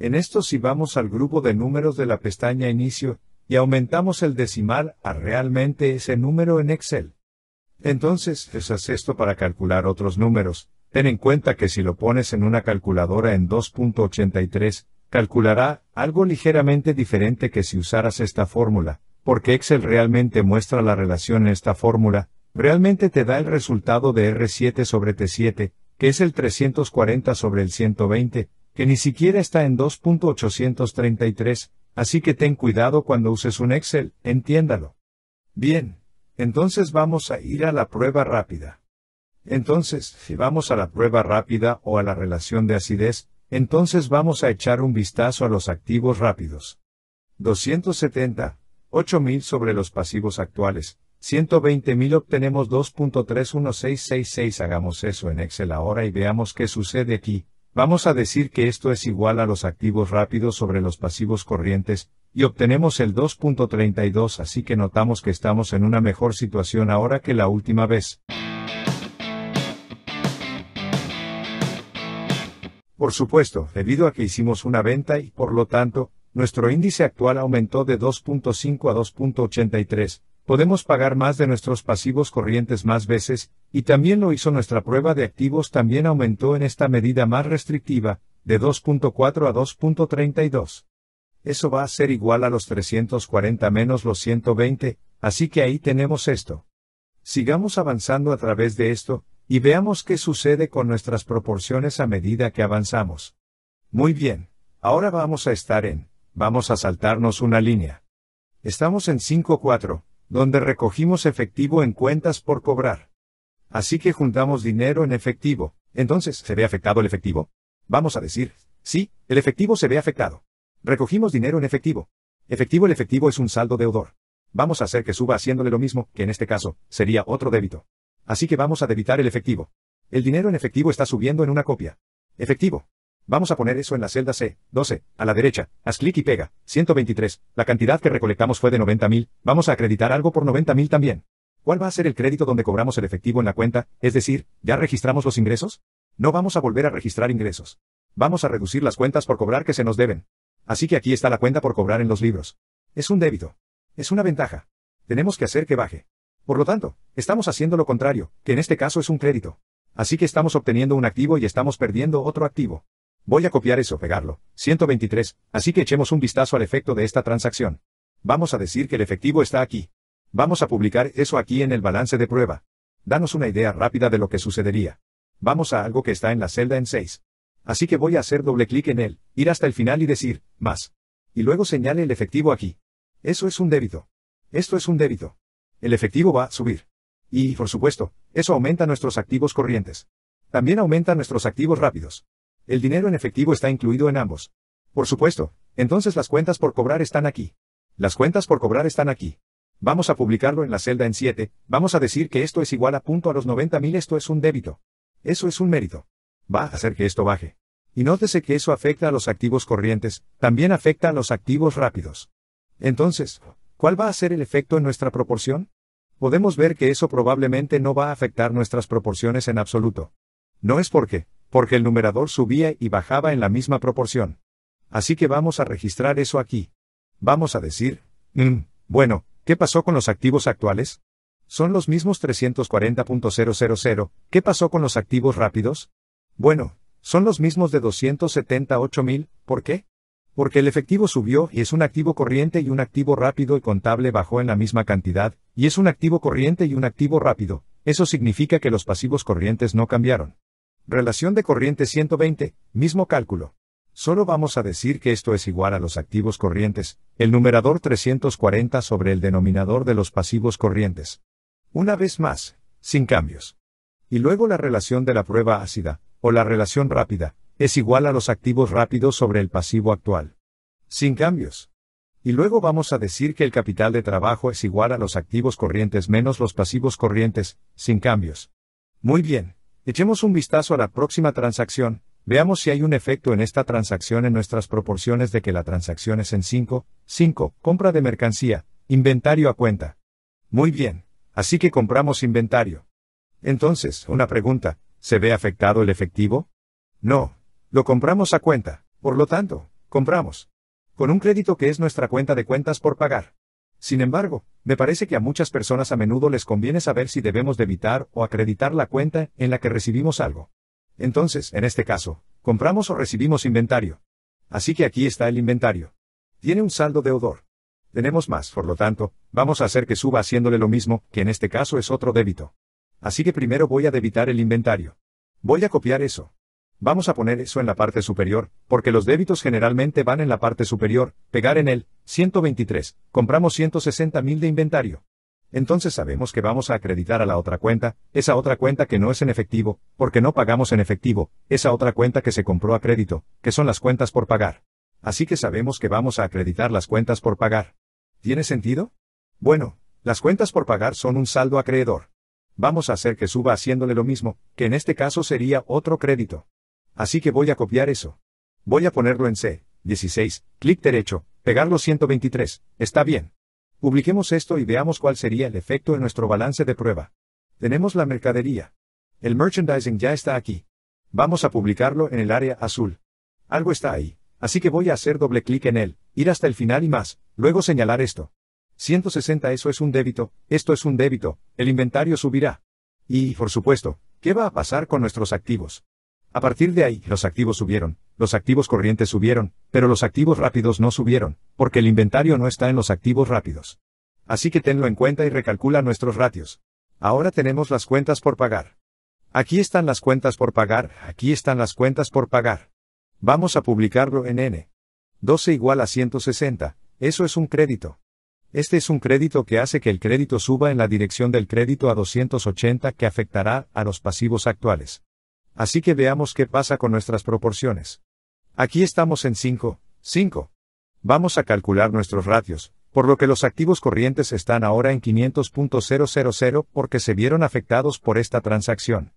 En esto si vamos al grupo de números de la pestaña Inicio, y aumentamos el decimal a realmente ese número en Excel. Entonces, usas esto para calcular otros números. Ten en cuenta que si lo pones en una calculadora en 2.83, calculará algo ligeramente diferente que si usaras esta fórmula, porque Excel realmente muestra la relación en esta fórmula, realmente te da el resultado de R7 sobre T7, que es el 340 sobre el 120, que ni siquiera está en 2.833, así que ten cuidado cuando uses un Excel, entiéndalo. Bien, entonces vamos a ir a la prueba rápida. Entonces, si vamos a la prueba rápida o a la relación de acidez, entonces vamos a echar un vistazo a los activos rápidos. 270, 8.000 sobre los pasivos actuales, 120.000 obtenemos 2.31666 hagamos eso en Excel ahora y veamos qué sucede aquí, Vamos a decir que esto es igual a los activos rápidos sobre los pasivos corrientes, y obtenemos el 2.32 así que notamos que estamos en una mejor situación ahora que la última vez. Por supuesto, debido a que hicimos una venta y, por lo tanto, nuestro índice actual aumentó de 2.5 a 2.83, podemos pagar más de nuestros pasivos corrientes más veces, y también lo hizo nuestra prueba de activos también aumentó en esta medida más restrictiva, de 2.4 a 2.32. Eso va a ser igual a los 340 menos los 120, así que ahí tenemos esto. Sigamos avanzando a través de esto, y veamos qué sucede con nuestras proporciones a medida que avanzamos. Muy bien, ahora vamos a estar en, vamos a saltarnos una línea. Estamos en 5.4, donde recogimos efectivo en cuentas por cobrar. Así que juntamos dinero en efectivo. Entonces, ¿se ve afectado el efectivo? Vamos a decir, sí, el efectivo se ve afectado. Recogimos dinero en efectivo. Efectivo el efectivo es un saldo deudor. Vamos a hacer que suba haciéndole lo mismo, que en este caso, sería otro débito. Así que vamos a debitar el efectivo. El dinero en efectivo está subiendo en una copia. Efectivo. Vamos a poner eso en la celda C, 12, a la derecha, haz clic y pega, 123, la cantidad que recolectamos fue de 90.000, vamos a acreditar algo por 90.000 también. ¿Cuál va a ser el crédito donde cobramos el efectivo en la cuenta, es decir, ¿ya registramos los ingresos? No vamos a volver a registrar ingresos. Vamos a reducir las cuentas por cobrar que se nos deben. Así que aquí está la cuenta por cobrar en los libros. Es un débito. Es una ventaja. Tenemos que hacer que baje. Por lo tanto, estamos haciendo lo contrario, que en este caso es un crédito. Así que estamos obteniendo un activo y estamos perdiendo otro activo. Voy a copiar eso, pegarlo. 123, así que echemos un vistazo al efecto de esta transacción. Vamos a decir que el efectivo está aquí. Vamos a publicar eso aquí en el balance de prueba. Danos una idea rápida de lo que sucedería. Vamos a algo que está en la celda en 6. Así que voy a hacer doble clic en él, ir hasta el final y decir, más. Y luego señale el efectivo aquí. Eso es un débito. Esto es un débito. El efectivo va a subir. Y, por supuesto, eso aumenta nuestros activos corrientes. También aumenta nuestros activos rápidos. El dinero en efectivo está incluido en ambos. Por supuesto, entonces las cuentas por cobrar están aquí. Las cuentas por cobrar están aquí. Vamos a publicarlo en la celda en 7, vamos a decir que esto es igual a punto a los 90.000, esto es un débito. Eso es un mérito. Va a hacer que esto baje. Y nótese que eso afecta a los activos corrientes, también afecta a los activos rápidos. Entonces, ¿cuál va a ser el efecto en nuestra proporción? Podemos ver que eso probablemente no va a afectar nuestras proporciones en absoluto. No es porque, porque el numerador subía y bajaba en la misma proporción. Así que vamos a registrar eso aquí. Vamos a decir, mm, bueno, ¿qué pasó con los activos actuales? Son los mismos 340.000, ¿qué pasó con los activos rápidos? Bueno, son los mismos de 278.000, ¿por qué? Porque el efectivo subió y es un activo corriente y un activo rápido y contable bajó en la misma cantidad, y es un activo corriente y un activo rápido, eso significa que los pasivos corrientes no cambiaron. Relación de corriente 120, mismo cálculo. Solo vamos a decir que esto es igual a los activos corrientes, el numerador 340 sobre el denominador de los pasivos corrientes. Una vez más, sin cambios. Y luego la relación de la prueba ácida, o la relación rápida, es igual a los activos rápidos sobre el pasivo actual. Sin cambios. Y luego vamos a decir que el capital de trabajo es igual a los activos corrientes menos los pasivos corrientes, sin cambios. Muy bien. Echemos un vistazo a la próxima transacción, veamos si hay un efecto en esta transacción en nuestras proporciones de que la transacción es en 5, 5, compra de mercancía, inventario a cuenta. Muy bien, así que compramos inventario. Entonces, una pregunta, ¿se ve afectado el efectivo? No, lo compramos a cuenta, por lo tanto, compramos. Con un crédito que es nuestra cuenta de cuentas por pagar. Sin embargo, me parece que a muchas personas a menudo les conviene saber si debemos debitar o acreditar la cuenta en la que recibimos algo. Entonces, en este caso, compramos o recibimos inventario. Así que aquí está el inventario. Tiene un saldo deudor. Tenemos más, por lo tanto, vamos a hacer que suba haciéndole lo mismo, que en este caso es otro débito. Así que primero voy a debitar el inventario. Voy a copiar eso. Vamos a poner eso en la parte superior, porque los débitos generalmente van en la parte superior, pegar en el 123, compramos 160 mil de inventario. Entonces sabemos que vamos a acreditar a la otra cuenta, esa otra cuenta que no es en efectivo, porque no pagamos en efectivo, esa otra cuenta que se compró a crédito, que son las cuentas por pagar. Así que sabemos que vamos a acreditar las cuentas por pagar. ¿Tiene sentido? Bueno, las cuentas por pagar son un saldo acreedor. Vamos a hacer que suba haciéndole lo mismo, que en este caso sería otro crédito. Así que voy a copiar eso. Voy a ponerlo en C, 16, clic derecho, pegarlo 123, está bien. Publiquemos esto y veamos cuál sería el efecto en nuestro balance de prueba. Tenemos la mercadería. El merchandising ya está aquí. Vamos a publicarlo en el área azul. Algo está ahí, así que voy a hacer doble clic en él, ir hasta el final y más, luego señalar esto. 160 eso es un débito, esto es un débito, el inventario subirá. Y, por supuesto, ¿qué va a pasar con nuestros activos? A partir de ahí, los activos subieron, los activos corrientes subieron, pero los activos rápidos no subieron, porque el inventario no está en los activos rápidos. Así que tenlo en cuenta y recalcula nuestros ratios. Ahora tenemos las cuentas por pagar. Aquí están las cuentas por pagar, aquí están las cuentas por pagar. Vamos a publicarlo en N. 12 igual a 160, eso es un crédito. Este es un crédito que hace que el crédito suba en la dirección del crédito a 280 que afectará a los pasivos actuales. Así que veamos qué pasa con nuestras proporciones. Aquí estamos en 5, 5. Vamos a calcular nuestros ratios, por lo que los activos corrientes están ahora en 500.000 porque se vieron afectados por esta transacción.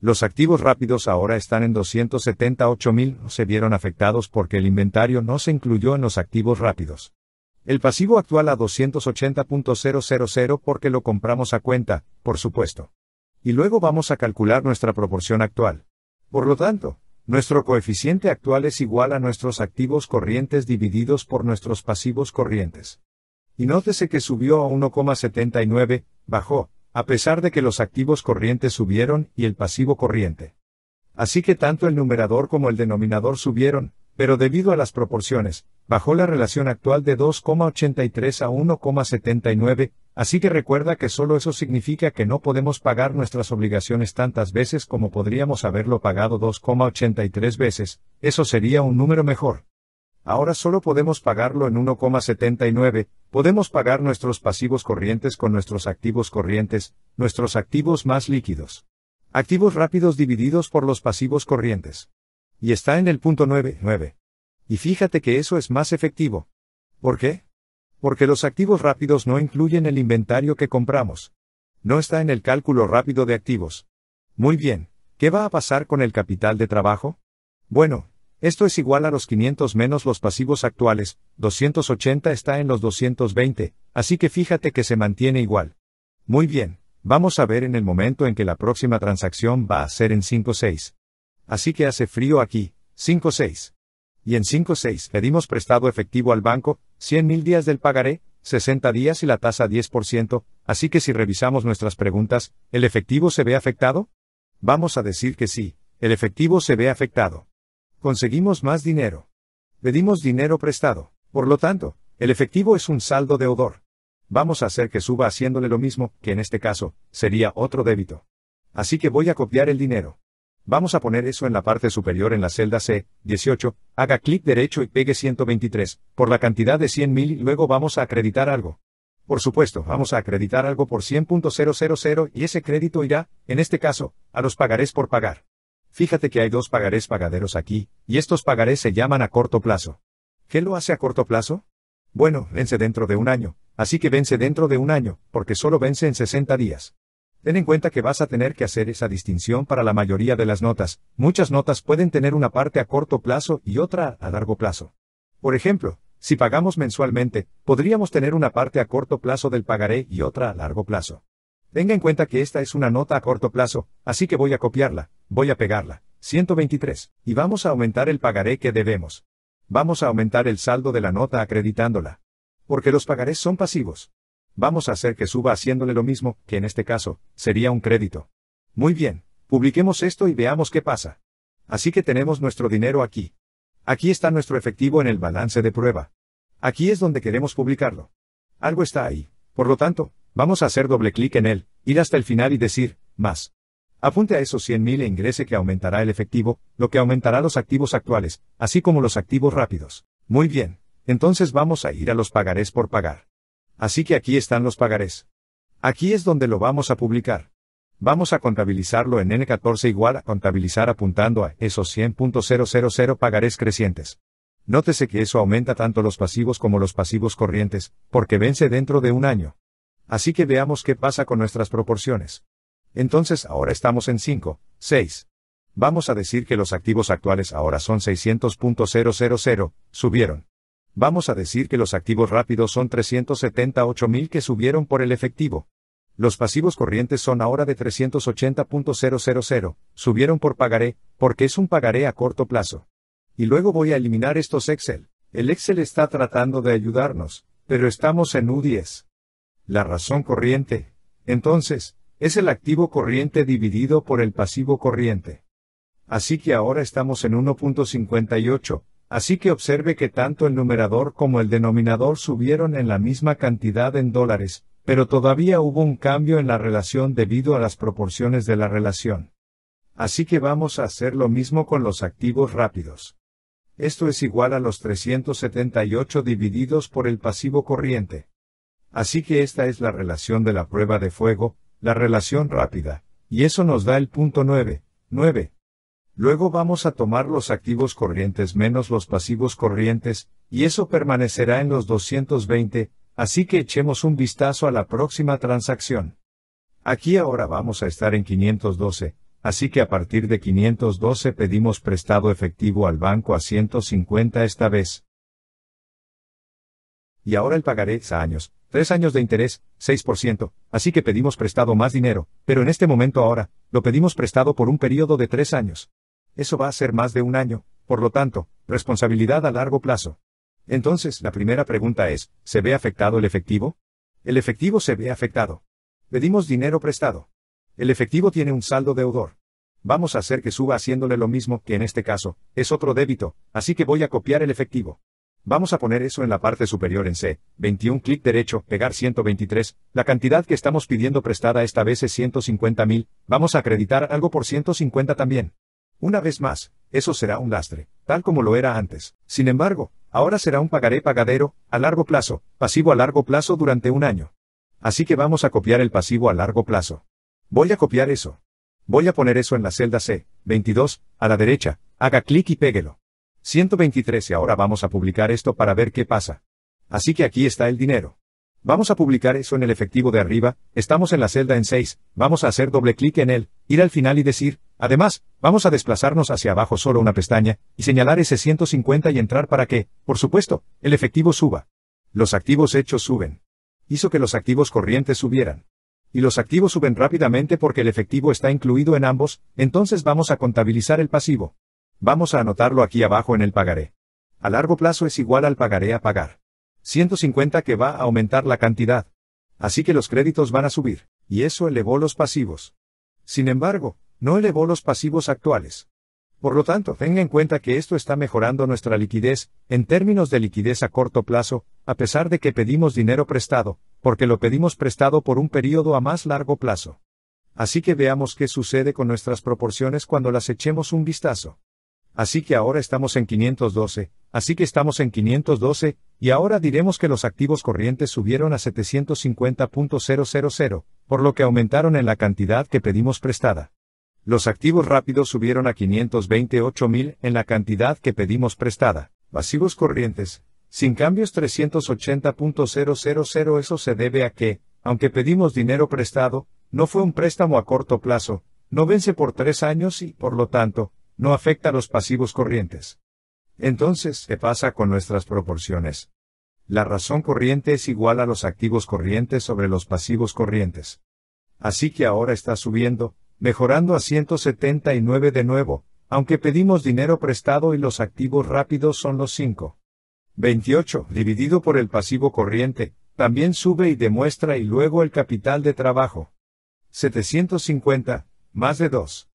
Los activos rápidos ahora están en 278.000, se vieron afectados porque el inventario no se incluyó en los activos rápidos. El pasivo actual a 280.000 porque lo compramos a cuenta, por supuesto y luego vamos a calcular nuestra proporción actual. Por lo tanto, nuestro coeficiente actual es igual a nuestros activos corrientes divididos por nuestros pasivos corrientes. Y nótese que subió a 1,79, bajó, a pesar de que los activos corrientes subieron y el pasivo corriente. Así que tanto el numerador como el denominador subieron, pero debido a las proporciones, bajó la relación actual de 2,83 a 1,79, Así que recuerda que solo eso significa que no podemos pagar nuestras obligaciones tantas veces como podríamos haberlo pagado 2,83 veces, eso sería un número mejor. Ahora solo podemos pagarlo en 1,79, podemos pagar nuestros pasivos corrientes con nuestros activos corrientes, nuestros activos más líquidos. Activos rápidos divididos por los pasivos corrientes. Y está en el punto 9,9. Y fíjate que eso es más efectivo. ¿Por qué? Porque los activos rápidos no incluyen el inventario que compramos. No está en el cálculo rápido de activos. Muy bien, ¿qué va a pasar con el capital de trabajo? Bueno, esto es igual a los 500 menos los pasivos actuales, 280 está en los 220, así que fíjate que se mantiene igual. Muy bien, vamos a ver en el momento en que la próxima transacción va a ser en 5.6. Así que hace frío aquí, 5.6. Y en 5.6 pedimos prestado efectivo al banco, 100.000 días del pagaré, 60 días y la tasa 10%, así que si revisamos nuestras preguntas, ¿el efectivo se ve afectado? Vamos a decir que sí, el efectivo se ve afectado. Conseguimos más dinero. Pedimos dinero prestado. Por lo tanto, el efectivo es un saldo deudor. Vamos a hacer que suba haciéndole lo mismo, que en este caso, sería otro débito. Así que voy a copiar el dinero. Vamos a poner eso en la parte superior en la celda C, 18, haga clic derecho y pegue 123, por la cantidad de 100.000 y luego vamos a acreditar algo. Por supuesto, vamos a acreditar algo por 100.000 y ese crédito irá, en este caso, a los pagarés por pagar. Fíjate que hay dos pagarés pagaderos aquí, y estos pagarés se llaman a corto plazo. ¿Qué lo hace a corto plazo? Bueno, vence dentro de un año, así que vence dentro de un año, porque solo vence en 60 días. Ten en cuenta que vas a tener que hacer esa distinción para la mayoría de las notas. Muchas notas pueden tener una parte a corto plazo y otra a largo plazo. Por ejemplo, si pagamos mensualmente, podríamos tener una parte a corto plazo del pagaré y otra a largo plazo. Tenga en cuenta que esta es una nota a corto plazo, así que voy a copiarla, voy a pegarla, 123, y vamos a aumentar el pagaré que debemos. Vamos a aumentar el saldo de la nota acreditándola. Porque los pagarés son pasivos. Vamos a hacer que suba haciéndole lo mismo, que en este caso, sería un crédito. Muy bien, publiquemos esto y veamos qué pasa. Así que tenemos nuestro dinero aquí. Aquí está nuestro efectivo en el balance de prueba. Aquí es donde queremos publicarlo. Algo está ahí. Por lo tanto, vamos a hacer doble clic en él, ir hasta el final y decir, más. Apunte a esos 100.000 e ingrese que aumentará el efectivo, lo que aumentará los activos actuales, así como los activos rápidos. Muy bien, entonces vamos a ir a los pagarés por pagar. Así que aquí están los pagarés. Aquí es donde lo vamos a publicar. Vamos a contabilizarlo en N14 igual a contabilizar apuntando a esos 100.000 pagarés crecientes. Nótese que eso aumenta tanto los pasivos como los pasivos corrientes, porque vence dentro de un año. Así que veamos qué pasa con nuestras proporciones. Entonces ahora estamos en 5, 6. Vamos a decir que los activos actuales ahora son 600.000, subieron. Vamos a decir que los activos rápidos son 378.000 que subieron por el efectivo. Los pasivos corrientes son ahora de 380.000, subieron por pagaré, porque es un pagaré a corto plazo. Y luego voy a eliminar estos Excel. El Excel está tratando de ayudarnos, pero estamos en U10. La razón corriente, entonces, es el activo corriente dividido por el pasivo corriente. Así que ahora estamos en 1.58, Así que observe que tanto el numerador como el denominador subieron en la misma cantidad en dólares, pero todavía hubo un cambio en la relación debido a las proporciones de la relación. Así que vamos a hacer lo mismo con los activos rápidos. Esto es igual a los 378 divididos por el pasivo corriente. Así que esta es la relación de la prueba de fuego, la relación rápida, y eso nos da el punto 9, 9. Luego vamos a tomar los activos corrientes menos los pasivos corrientes, y eso permanecerá en los 220, así que echemos un vistazo a la próxima transacción. Aquí ahora vamos a estar en 512, así que a partir de 512 pedimos prestado efectivo al banco a 150 esta vez. Y ahora el pagaré a años, 3 años de interés, 6%, así que pedimos prestado más dinero, pero en este momento ahora, lo pedimos prestado por un periodo de 3 años. Eso va a ser más de un año, por lo tanto, responsabilidad a largo plazo. Entonces, la primera pregunta es, ¿se ve afectado el efectivo? El efectivo se ve afectado. Pedimos dinero prestado. El efectivo tiene un saldo deudor. Vamos a hacer que suba haciéndole lo mismo, que en este caso, es otro débito, así que voy a copiar el efectivo. Vamos a poner eso en la parte superior en C, 21 clic derecho, pegar 123, la cantidad que estamos pidiendo prestada esta vez es 150 mil, vamos a acreditar algo por 150 también. Una vez más, eso será un lastre, tal como lo era antes. Sin embargo, ahora será un pagaré pagadero, a largo plazo, pasivo a largo plazo durante un año. Así que vamos a copiar el pasivo a largo plazo. Voy a copiar eso. Voy a poner eso en la celda C, 22, a la derecha, haga clic y péguelo. 123 y ahora vamos a publicar esto para ver qué pasa. Así que aquí está el dinero. Vamos a publicar eso en el efectivo de arriba, estamos en la celda en 6, vamos a hacer doble clic en él, ir al final y decir, además, vamos a desplazarnos hacia abajo solo una pestaña, y señalar ese 150 y entrar para que, por supuesto, el efectivo suba. Los activos hechos suben. Hizo que los activos corrientes subieran. Y los activos suben rápidamente porque el efectivo está incluido en ambos, entonces vamos a contabilizar el pasivo. Vamos a anotarlo aquí abajo en el pagaré. A largo plazo es igual al pagaré a pagar. 150 que va a aumentar la cantidad. Así que los créditos van a subir, y eso elevó los pasivos. Sin embargo, no elevó los pasivos actuales. Por lo tanto, tenga en cuenta que esto está mejorando nuestra liquidez, en términos de liquidez a corto plazo, a pesar de que pedimos dinero prestado, porque lo pedimos prestado por un periodo a más largo plazo. Así que veamos qué sucede con nuestras proporciones cuando las echemos un vistazo así que ahora estamos en 512, así que estamos en 512, y ahora diremos que los activos corrientes subieron a 750.000, por lo que aumentaron en la cantidad que pedimos prestada. Los activos rápidos subieron a 528.000 en la cantidad que pedimos prestada. Pasivos corrientes, sin cambios 380.000 eso se debe a que, aunque pedimos dinero prestado, no fue un préstamo a corto plazo, no vence por tres años y, por lo tanto, no afecta los pasivos corrientes. Entonces, ¿qué pasa con nuestras proporciones? La razón corriente es igual a los activos corrientes sobre los pasivos corrientes. Así que ahora está subiendo, mejorando a 179 de nuevo, aunque pedimos dinero prestado y los activos rápidos son los 5. 28, dividido por el pasivo corriente, también sube y demuestra y luego el capital de trabajo. 750, más de 2.